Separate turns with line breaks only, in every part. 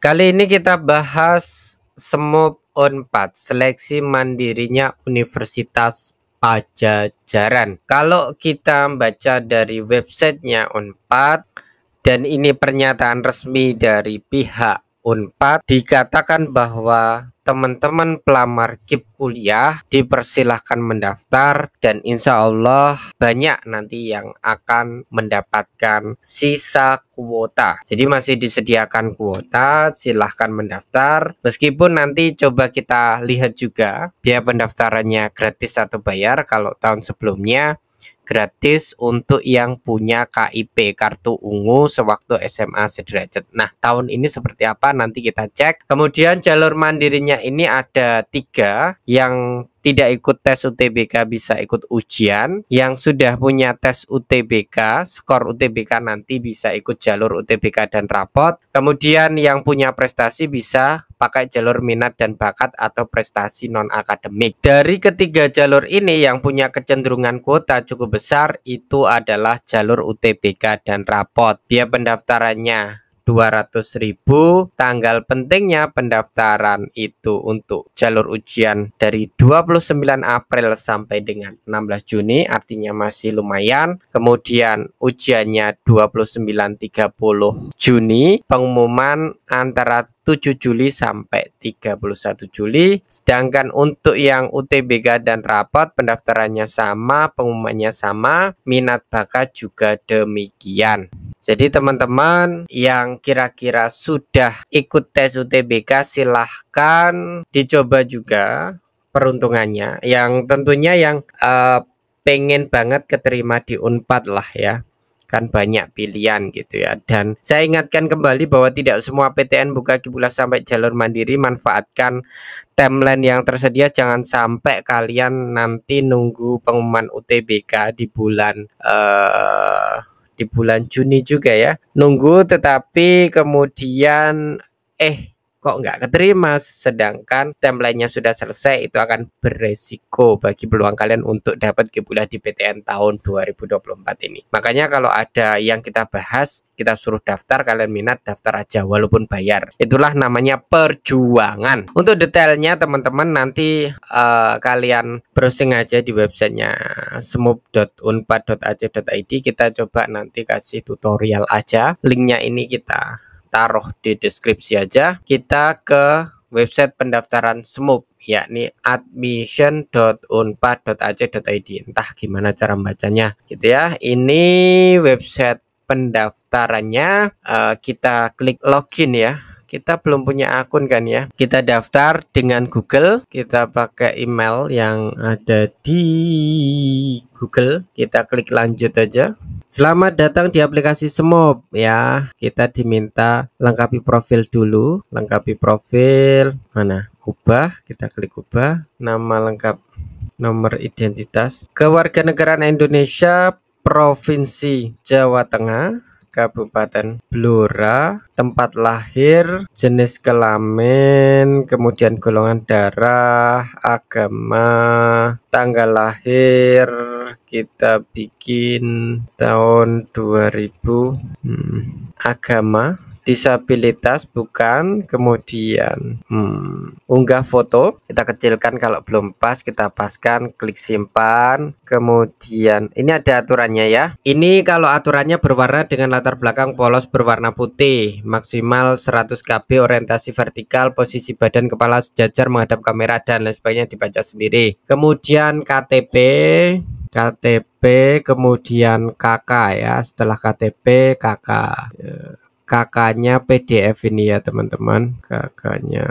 Kali ini kita bahas SMOP Path, seleksi mandirinya Universitas Pajajaran. Kalau kita baca dari websitenya Path, dan ini pernyataan resmi dari pihak Unpad dikatakan bahwa teman-teman pelamar KIP kuliah dipersilahkan mendaftar dan insya Allah banyak nanti yang akan mendapatkan sisa kuota jadi masih disediakan kuota silahkan mendaftar meskipun nanti coba kita lihat juga biaya pendaftarannya gratis atau bayar kalau tahun sebelumnya gratis untuk yang punya KIP kartu ungu sewaktu SMA sederajat. Nah, tahun ini seperti apa nanti kita cek. Kemudian jalur mandirinya ini ada tiga yang tidak ikut tes UTBK bisa ikut ujian, yang sudah punya tes UTBK, skor UTBK nanti bisa ikut jalur UTBK dan rapot. Kemudian yang punya prestasi bisa pakai jalur minat dan bakat atau prestasi non-akademik. Dari ketiga jalur ini yang punya kecenderungan kuota cukup besar itu adalah jalur UTBK dan rapot. Biaya pendaftarannya 200.000 tanggal pentingnya pendaftaran itu untuk jalur ujian dari 29 April sampai dengan 16 Juni artinya masih lumayan kemudian ujiannya 29 30 Juni pengumuman antara 7 Juli sampai 31 Juli. Sedangkan untuk yang UTBK dan rapot pendaftarannya sama, pengumumannya sama, minat bakat juga demikian. Jadi teman-teman yang kira-kira sudah ikut tes UTBK silahkan dicoba juga peruntungannya. Yang tentunya yang uh, pengen banget keterima di Unpad lah ya kan banyak pilihan gitu ya dan saya ingatkan kembali bahwa tidak semua PTN buka kibulah sampai jalur mandiri manfaatkan timeline yang tersedia jangan sampai kalian nanti nunggu pengumuman UTBK di bulan uh, di bulan Juni juga ya. Nunggu tetapi kemudian eh kok nggak keterima sedangkan timelinenya sudah selesai itu akan beresiko bagi peluang kalian untuk dapat gibullah di PTN tahun 2024 ini makanya kalau ada yang kita bahas kita suruh daftar kalian minat daftar aja walaupun bayar itulah namanya perjuangan untuk detailnya teman-teman nanti uh, kalian browsing aja di websitenya smoop.unpad.ac.id kita coba nanti kasih tutorial aja linknya ini kita taruh di deskripsi aja. Kita ke website pendaftaran SMUP yakni admission.unpad.ac.id. Entah gimana cara membacanya gitu ya. Ini website pendaftarannya uh, kita klik login ya kita belum punya akun kan ya kita daftar dengan Google kita pakai email yang ada di Google kita klik lanjut aja Selamat datang di aplikasi Semob ya. Kita diminta lengkapi profil dulu, lengkapi profil. Mana? Ubah, kita klik ubah. Nama lengkap, nomor identitas, kewarganegaraan Indonesia, provinsi Jawa Tengah, Kabupaten Blora, tempat lahir, jenis kelamin, kemudian golongan darah, agama, tanggal lahir, kita bikin tahun 2000 hmm, agama disabilitas bukan kemudian hmm, unggah foto kita kecilkan kalau belum pas kita paskan klik simpan kemudian ini ada aturannya ya ini kalau aturannya berwarna dengan latar belakang polos berwarna putih maksimal 100 KB orientasi vertikal posisi badan kepala sejajar menghadap kamera dan lain sebagainya dibaca sendiri kemudian KTP KTP kemudian KK ya setelah KTP KK eh, kakaknya PDF ini ya teman-teman kakaknya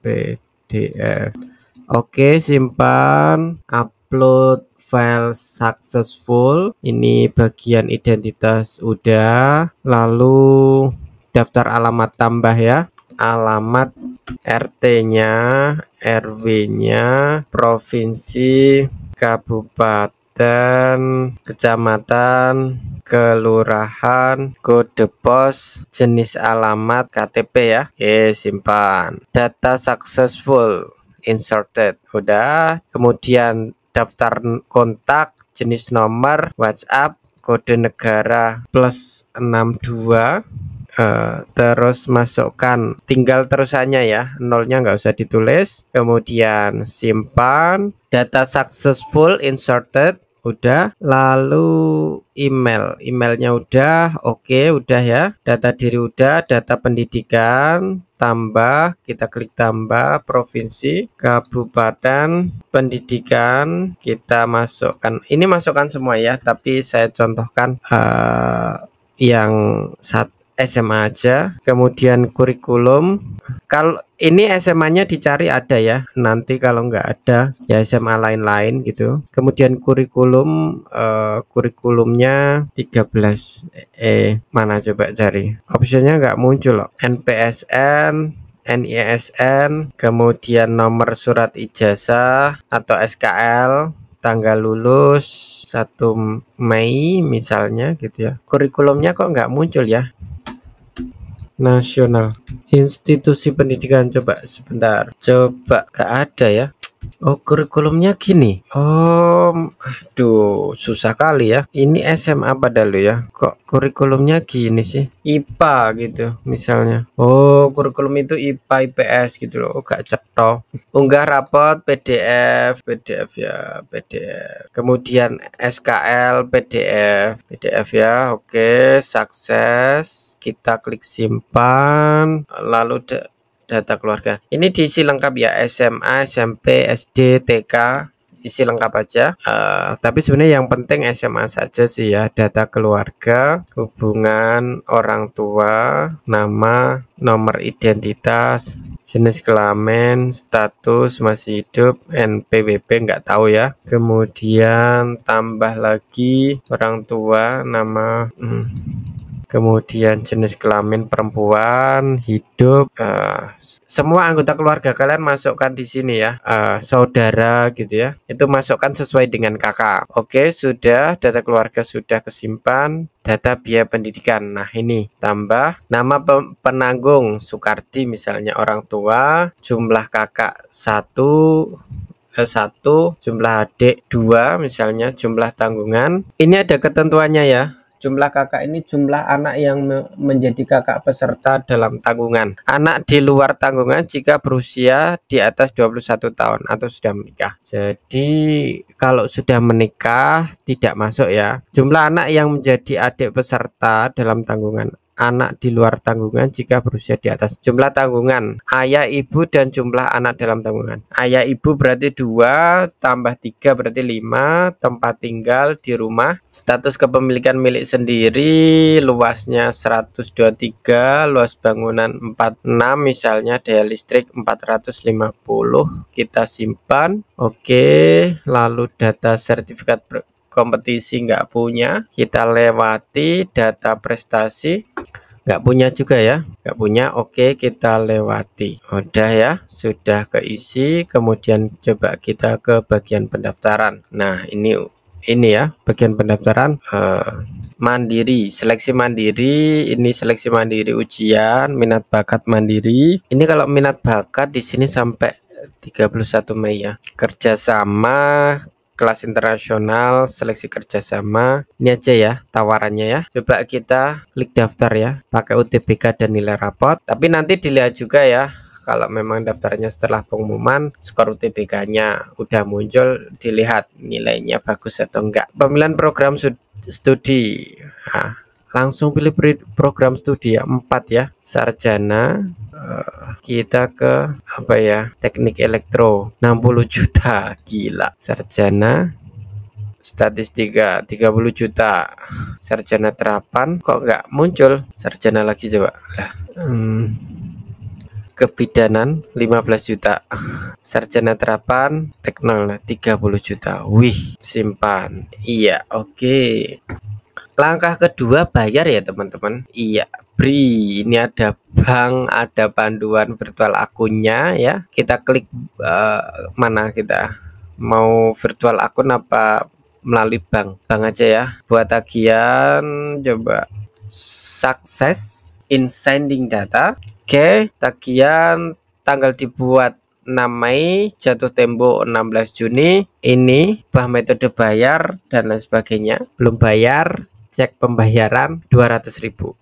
PDF oke simpan upload file successful ini bagian identitas udah lalu daftar alamat tambah ya alamat RT-nya RW-nya provinsi kabupaten dan kecamatan, kelurahan, kode pos, jenis alamat KTP ya. Oke, simpan. Data successful inserted. Udah. Kemudian daftar kontak, jenis nomor, WhatsApp, kode negara plus 62 Uh, eh, terus masukkan tinggal terusannya ya nolnya nggak usah ditulis kemudian simpan data successful inserted udah lalu email emailnya udah oke okay, udah ya data diri udah data pendidikan tambah kita klik tambah provinsi kabupaten pendidikan kita masukkan ini masukkan semua ya tapi saya contohkan uh, yang satu SMA aja, kemudian kurikulum. Kalau ini SMA-nya dicari ada ya, nanti kalau nggak ada ya SMA lain-lain gitu. Kemudian kurikulum, uh, kurikulumnya 13, eh mana coba cari? Optionnya nggak muncul loh. NPSN, NISN, kemudian nomor surat ijazah atau SKL, tanggal lulus 1 Mei misalnya gitu ya. Kurikulumnya kok nggak muncul ya? nasional institusi pendidikan coba sebentar coba gak ada ya Oh, kurikulumnya gini. Oh, aduh, susah kali ya. Ini SMA padahal ya. Kok kurikulumnya gini sih? IPA gitu misalnya. Oh, kurikulum itu IPA IPS gitu loh. Oh, gak cetok. Unggah rapot PDF, PDF ya, PDF. Kemudian SKL PDF, PDF ya. Oke, sukses. Kita klik simpan. Lalu data keluarga. Ini diisi lengkap ya SMA, SMP, SD, TK, isi lengkap aja. Uh, tapi sebenarnya yang penting SMA saja sih ya, data keluarga, hubungan orang tua, nama, nomor identitas, jenis kelamin, status masih hidup, NPWP nggak tahu ya. Kemudian tambah lagi orang tua, nama. Hmm kemudian jenis kelamin perempuan, hidup, uh, semua anggota keluarga kalian masukkan di sini ya, uh, saudara gitu ya, itu masukkan sesuai dengan kakak. Oke, sudah data keluarga sudah kesimpan, data biaya pendidikan. Nah ini tambah nama penanggung Sukarti misalnya orang tua, jumlah kakak satu, eh, satu jumlah adik dua misalnya jumlah tanggungan ini ada ketentuannya ya Jumlah kakak ini jumlah anak yang menjadi kakak peserta dalam tanggungan. Anak di luar tanggungan jika berusia di atas 21 tahun atau sudah menikah. Jadi kalau sudah menikah tidak masuk ya. Jumlah anak yang menjadi adik peserta dalam tanggungan anak di luar tanggungan jika berusia di atas jumlah tanggungan ayah ibu dan jumlah anak dalam tanggungan ayah ibu berarti dua tambah tiga berarti lima tempat tinggal di rumah status kepemilikan milik sendiri luasnya 123 luas bangunan 46 misalnya daya listrik 450 kita simpan oke lalu data sertifikat kompetisi nggak punya kita lewati data prestasi nggak punya juga ya nggak punya oke okay, kita lewati udah ya sudah keisi kemudian coba kita ke bagian pendaftaran nah ini ini ya bagian pendaftaran uh, mandiri seleksi mandiri ini seleksi mandiri ujian minat bakat mandiri ini kalau minat bakat di sini sampai 31 Mei ya kerjasama kelas internasional, seleksi kerjasama. Ini aja ya tawarannya ya. Coba kita klik daftar ya, pakai UTBK dan nilai rapot. Tapi nanti dilihat juga ya kalau memang daftarnya setelah pengumuman skor UTBK-nya udah muncul dilihat nilainya bagus atau enggak pemilihan program studi nah, langsung pilih program studi ya empat ya sarjana kita ke apa ya teknik elektro 60 juta gila sarjana statistika 30 juta sarjana terapan kok nggak muncul sarjana lagi coba lah hmm, kebidanan 15 juta sarjana terapan teknol 30 nah, juta wih simpan iya oke okay. langkah kedua bayar ya teman-teman iya Bri. Ini ada bank, ada panduan virtual akunnya ya. Kita klik uh, mana kita mau virtual akun apa melalui bank. Bank aja ya. Buat tagihan coba sukses in sending data. Oke, okay, tagihan tanggal dibuat 6 Mei, jatuh tempo 16 Juni. Ini bah metode bayar dan lain sebagainya. Belum bayar, cek pembayaran ribu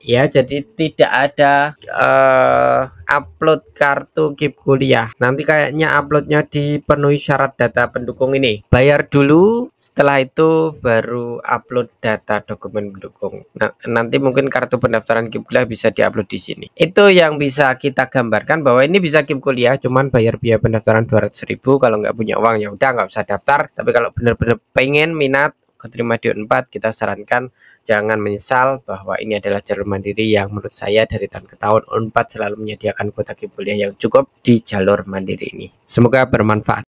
ya jadi tidak ada uh, upload kartu KIP kuliah nanti kayaknya uploadnya dipenuhi syarat data pendukung ini bayar dulu setelah itu baru upload data dokumen pendukung nah, nanti mungkin kartu pendaftaran KIP kuliah bisa diupload di sini itu yang bisa kita gambarkan bahwa ini bisa KIP kuliah cuman bayar biaya pendaftaran 200.000 kalau nggak punya uang ya udah nggak usah daftar tapi kalau benar-benar pengen minat keterima di 4 kita sarankan jangan menyesal bahwa ini adalah jalur mandiri yang menurut saya dari tahun ke tahun 4 selalu menyediakan kuota kuliah yang cukup di jalur mandiri ini. Semoga bermanfaat.